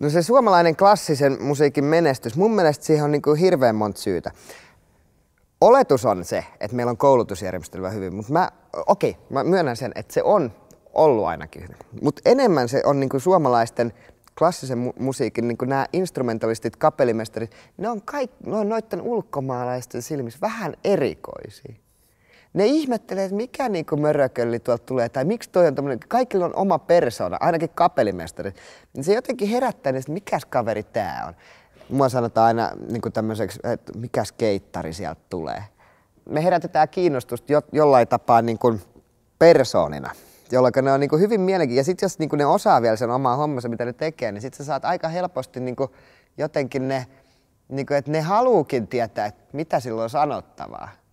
No se suomalainen klassisen musiikin menestys, mun mielestä siihen on niin kuin hirveän monta syytä. Oletus on se, että meillä on koulutusjärjestelmä hyvin, mutta mä, okei, mä myönnän sen, että se on ollut ainakin hyvin. Mutta enemmän se on niin kuin suomalaisten klassisen mu- musiikin, niin kuin nämä instrumentalistit, kapellimestarit, ne on kaikki, ne on noitten ulkomaalaisten silmissä vähän erikoisia ne ihmettelee, että mikä niin kuin mörökölli tuolta tulee tai miksi toi on tämmöinen, kaikilla on oma persona, ainakin kapelimestari. se jotenkin herättää, että mikäs kaveri tää on. Mua sanotaan aina niin kuin tämmöiseksi, että mikäs keittari sieltä tulee. Me herätetään kiinnostusta jo, jollain tapaa niin kuin persoonina jolloin ne on niin kuin hyvin mielenkiintoisia. Ja sitten jos niin kuin ne osaa vielä sen omaa hommansa, mitä ne tekee, niin sitten sä saat aika helposti niin kuin jotenkin ne, niin kuin, että ne haluukin tietää, että mitä silloin on sanottavaa.